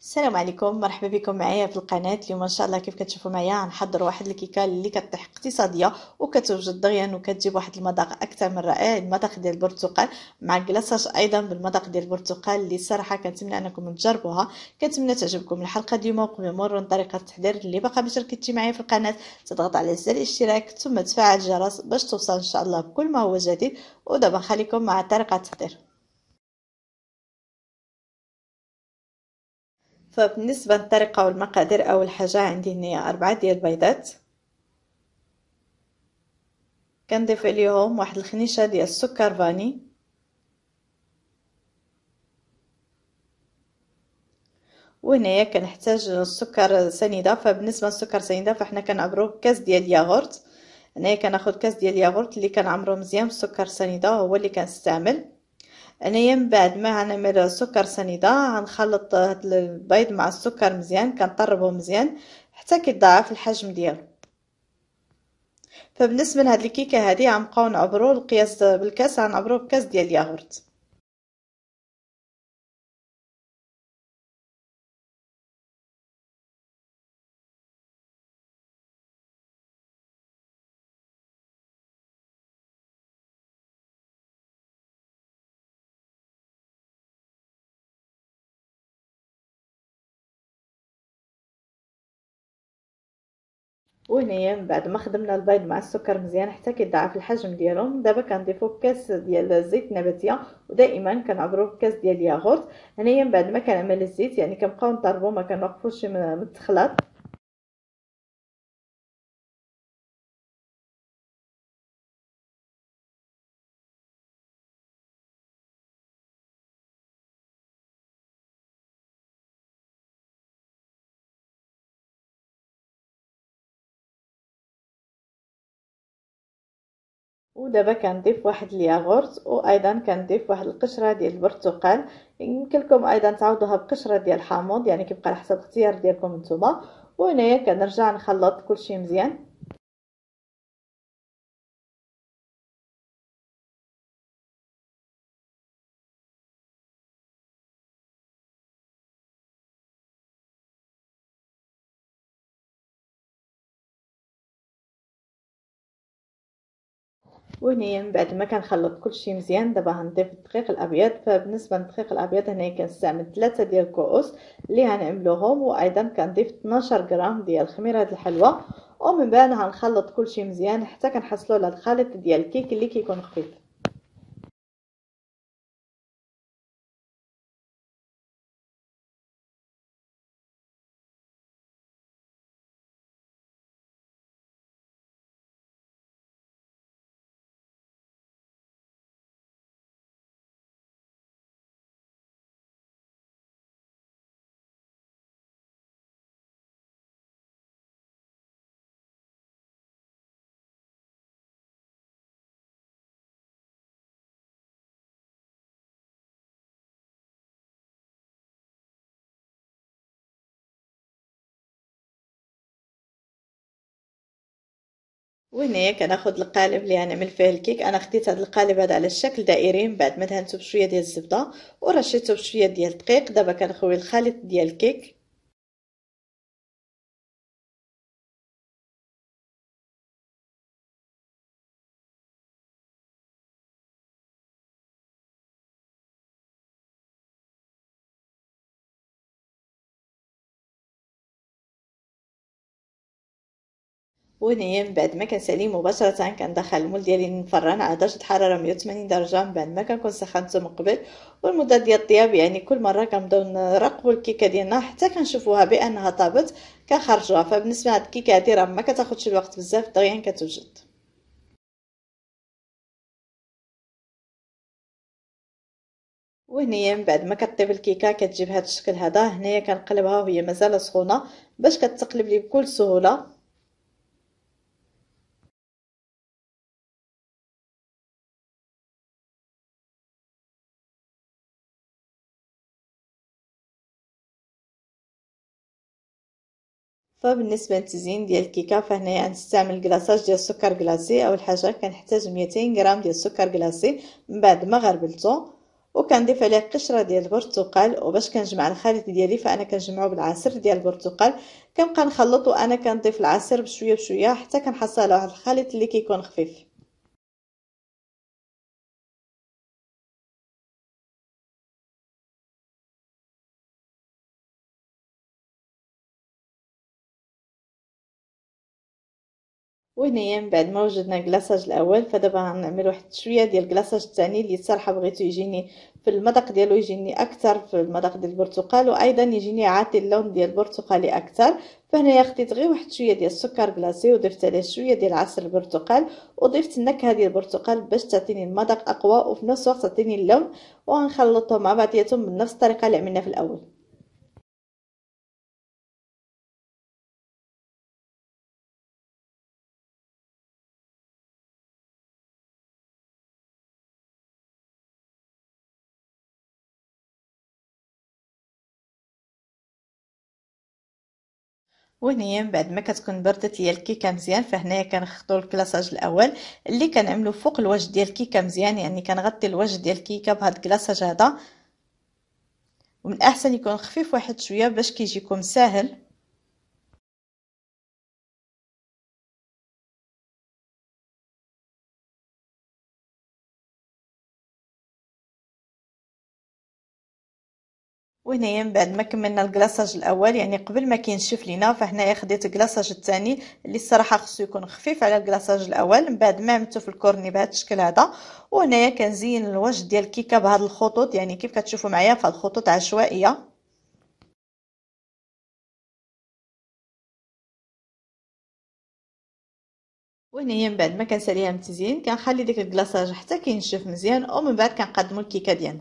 السلام عليكم مرحبا بكم معايا في القناه اليوم ان شاء الله كيف كتشوفوا معايا غنحضر واحد الكيكه اللي كطيح اقتصاديه وكتوجد دغيا وكتجيب واحد المذاق اكثر من رائع المذاق ديال البرتقال مع كلاصاج ايضا بالمذاق ديال البرتقال اللي صراحه كنتمنى انكم تجربوها كنتمنى تعجبكم الحلقه اليوم ومرون طريقه التحضير اللي باقا ما شاركتي معايا في القناه تضغط على زر الاشتراك ثم تفعل الجرس باش توصل ان شاء الله بكل ما هو جديد ودابا خليكم مع طريقه التحضير فبالنسبة للطريقة والمقادير أول حاجة عندي هنايا أربعة ديال البيضات كنضيف عليهم واحد الخنيشة ديال السكر فاني وهنايا كنحتاج السكر سنيده فبالنسبه للسكر سنيده فاحنا كنعبرو كاس ديال الياغورت هنايا كناخذ كاس ديال الياغورت اللي كنعمرو مزيان بالسكر سنيده هو اللي كنستعمل انا من بعد ما غنعمل السكر سنيدة غنخلط هاد البيض مع السكر مزيان كنطربو مزيان حتى كيتضاعف الحجم ديالو فبالنسبه لهاد الكيكه هادي غنبقاو نعبرو القياس بالكاس غنعبرو بكاس ديال الياغورت من بعد ما خدمنا البيض مع السكر مزيان حتى كيضاعف الحجم ديالهم دابا كنضيفو كاس ديال الزيت نباتيه ودائما كنعبرو بكاس ديال الياغورت هنايا من بعد ما كنعمل الزيت يعني كنبقاو نضربو ما كنوقفوش من التخلاط ودابا كنضيف واحد الياغورت وايضا كنضيف واحد القشره ديال البرتقال يمكن لكم ايضا تعوضوها بقشره ديال الحامض يعني كيبقى على حسب الاختيار ديالكم نتوما وهنايا كنرجع نخلط كلشي مزيان وهنايا من بعد ما كنخلط كلشي مزيان دابا غنضيف الدقيق الابيض فبالنسبه للدقيق الابيض هنايا كنستعمل ثلاثه ديال الكؤوس اللي غنعملوهم وايضا كنضيف 12 غرام ديال ديال الحلوى ومن بعد غنخلط كلشي مزيان حتى كنحصلوا على الخليط ديال الكيك اللي كيكون خفيف وهنايا كناخذ كناخد القالب اللي غنعمل فيه الكيك انا خديت هذا القالب هذا على الشكل دائري من بعد ما دهنته بشويه ديال الزبده ورشيته بشويه ديال الدقيق دابا كنخوي الخليط ديال الكيك من بعد ما كنسالي مباشرة كندخل المول ديالي نفران على درجة حرارة 180 درجة من بعد ما كنكون سخنته من قبل والمدة ديال الطياب يعني كل مرة كنبداو نراقبو الكيكة ديالنا حتى كنشوفوها بأنها طابت كنخرجوها فبالنسبة لهاد الكيكة هادي راه ما كتاخذش الوقت بزاف دغيا كتوجد وهنايا من بعد ما كطيب الكيكه كتجيب هذا الشكل هذا هنايا كنقلبها وهي مازال سخونه باش كتقلب لي بكل سهوله فبالنسبة للتزيين ديال الكيكة فهنايا غنستعمل كلاصاج ديال السكر كلاصي أول حاجة كنحتاج ميتين غرام ديال السكر كلاصي من بعد ما أو وكنضيف عليه قشره ديال البرتقال وباش كنجمع الخليط ديالي فانا كنجمعو بالعصير ديال البرتقال كنبقى نخلط وانا كنضيف العصير بشويه بشويه حتى كنحصل على واحد الخليط اللي كيكون خفيف وهنايا من بعد ما وجدنا الكلاصاج الاول فدابا غنعمل واحد شويه ديال الكلاصاج الثاني اللي الصراحه بغيتو يجيني في المذاق ديالو يجيني اكثر في المذاق ديال البرتقال وايضا يجيني عاطي اللون ديال البرتقالي اكثر فهنايا خديت غير واحد شويه ديال السكر كلاصي وضفت عليه شويه ديال عصير البرتقال وضفت النكهه ديال البرتقال باش تعطيني المذاق اقوى وفي نفس الوقت تعطيني اللون وغنخلطهم مع بعضياتهم بنفس الطريقه اللي عملنا في الاول وهنايا من بعد ما كتكون بردت ليا الكيكه مزيان فهنايا كنخدو الكلاصاج الاول اللي كنعملو فوق الوجه ديال الكيكه مزيان يعني كنغطي الوجه ديال الكيكه بهاد الكلاصاج هذا ومن الاحسن يكون خفيف واحد شويه باش كيجيكم ساهل وهنايا من بعد ما كملنا الكلاصاج الاول يعني قبل ما كينشف لينا فهنايا خديت الكلاصاج الثاني اللي الصراحه خصو يكون خفيف على الكلاصاج الاول من بعد ما عملته في الكورني بهذا الشكل هذا وهنايا كنزين الوجه ديال الكيكه بهاد الخطوط يعني كيف كتشوفوا معايا فهاد الخطوط عشوائيه وهنايا من بعد ما كنساليها متزين كنخلي ديك الكلاصاج حتى كينشف مزيان ومن بعد كنقدموا الكيكه ديالنا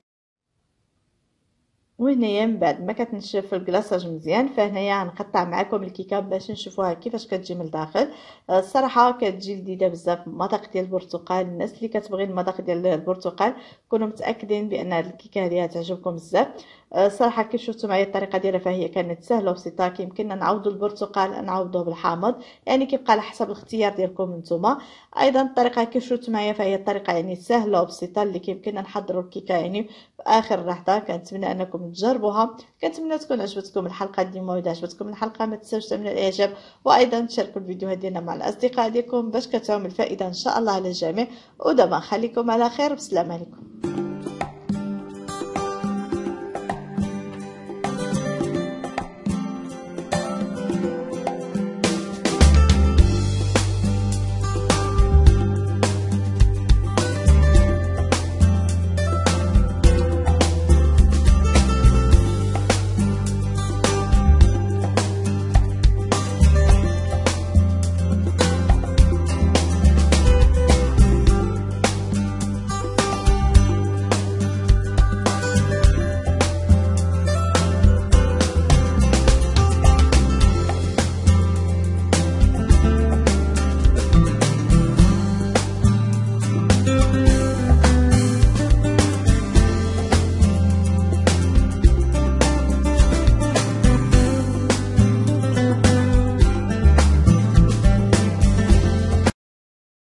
وهنايا من بعد ما كتنشف الكلاصاج مزيان فهنايا غنقطع معكم الكيكه باش نشوفوها كيفاش كتجي من الداخل آه، الصراحه كتجي لذيذه بزاف المذاق ديال البرتقال الناس اللي كتبغي المذاق ديال البرتقال كونوا متاكدين بان هاد الكيكه هذه تعجبكم بزاف آه، صراحه كي شفتوا معايا الطريقه ديالها فهي كانت سهله وبسيطه كيمكن نعوضوا البرتقال نعوضوه بالحامض يعني كيبقى على حسب الاختيار ديالكم نتوما ايضا الطريقه كي شفتوا معايا فهي الطريقه يعني سهله وبسيطه اللي كيمكننا نحضروا الكيكه يعني في اخر لحظه كنتمنى انكم تجربوها كنتمنى تكون عجبتكم الحلقه ديما واذا عجبتكم الحلقه ما تنساوش تعملوا الاعجاب وايضا تشاركوا الفيديوهات ديالنا مع الاصدقاء ديالكم باش كتعم الفائده ان شاء الله على الجميع ودابا خليكم على خير بسلام عليكم